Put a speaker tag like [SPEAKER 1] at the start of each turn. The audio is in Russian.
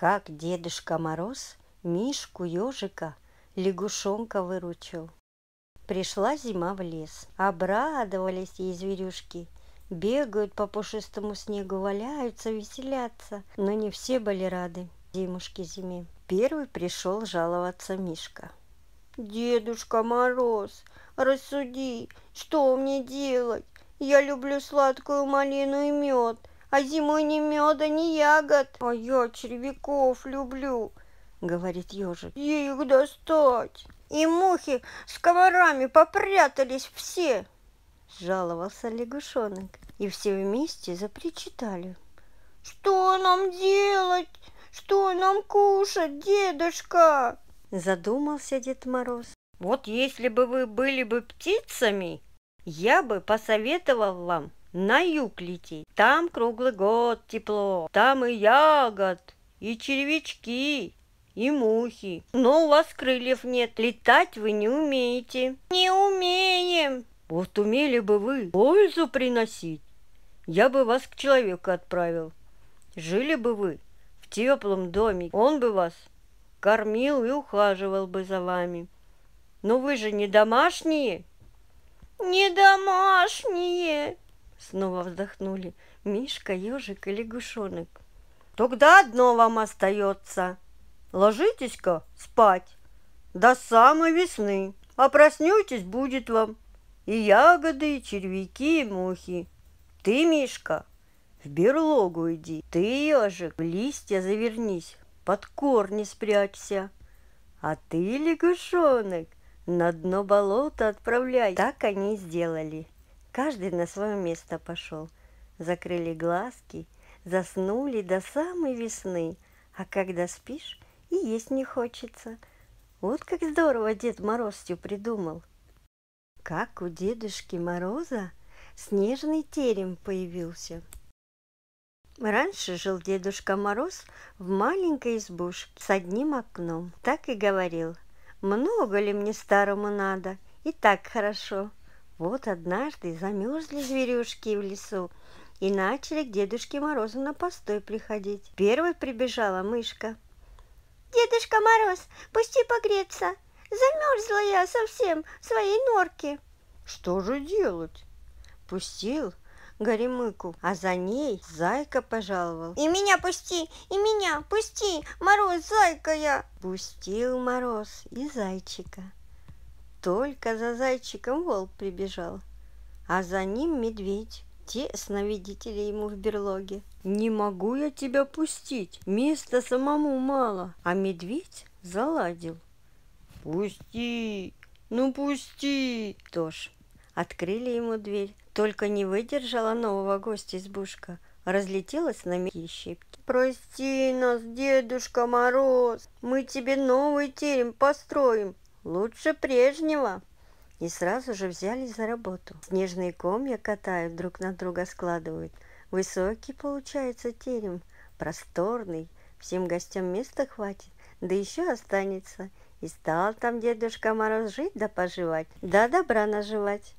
[SPEAKER 1] как Дедушка Мороз Мишку ежика лягушонка выручил. Пришла зима в лес. Обрадовались ей зверюшки. Бегают по пушистому снегу, валяются, веселятся. Но не все были рады зимушке зиме. Первый пришел жаловаться Мишка. «Дедушка Мороз, рассуди, что мне делать? Я люблю сладкую малину и мед, а зимой ни меда, ни ягод. А я червяков люблю, говорит ежик. И их достать. И мухи с комарами попрятались все, жаловался лягушонок. И все вместе запричитали. Что нам делать? Что нам кушать, дедушка? Задумался Дед Мороз. Вот если бы вы были бы птицами, я бы посоветовал вам на юг лететь. Там круглый год тепло, там и ягод, и червячки, и мухи. Но у вас крыльев нет, летать вы не умеете. Не умеем. Вот умели бы вы пользу приносить, я бы вас к человеку отправил. Жили бы вы в теплом доме, он бы вас кормил и ухаживал бы за вами. Но вы же не домашние. Не домашние. Снова вздохнули Мишка, ежик и лягушонок. Тогда одно вам остается. Ложитесь-ка спать до самой весны, а проснетесь будет вам и ягоды, и червяки, и мухи. Ты, Мишка, в берлогу иди, ты, ежик, в листья завернись, под корни спрячься. А ты, лягушонок, на дно болота отправляй. Так они и сделали. Каждый на свое место пошел. Закрыли глазки, заснули до самой весны. А когда спишь, и есть не хочется. Вот как здорово Дед Морозью придумал. Как у Дедушки Мороза снежный терем появился. Раньше жил Дедушка Мороз в маленькой избушке с одним окном. Так и говорил, много ли мне старому надо, и так хорошо. Вот однажды замерзли зверюшки в лесу и начали к Дедушке Морозу на постой приходить. Первой прибежала мышка. «Дедушка Мороз, пусти погреться! Замерзла я совсем в своей норке!» «Что же делать?» Пустил Горемыку, а за ней Зайка пожаловал. «И меня пусти! И меня пусти! Мороз, Зайка я!» Пустил Мороз и Зайчика. Только за зайчиком волк прибежал, а за ним медведь. Те сновидители ему в берлоге. «Не могу я тебя пустить, места самому мало!» А медведь заладил. «Пусти! Ну пусти!» Тож открыли ему дверь. Только не выдержала нового гостя избушка. Разлетелась на мелкие щепки. «Прости нас, Дедушка Мороз! Мы тебе новый терем построим, лучше прежнего!» И сразу же взялись за работу. Снежные комья катают, друг на друга складывают. Высокий получается терем, просторный. Всем гостям места хватит, да еще останется. И стал там дедушка Мороз жить да поживать, да добра наживать.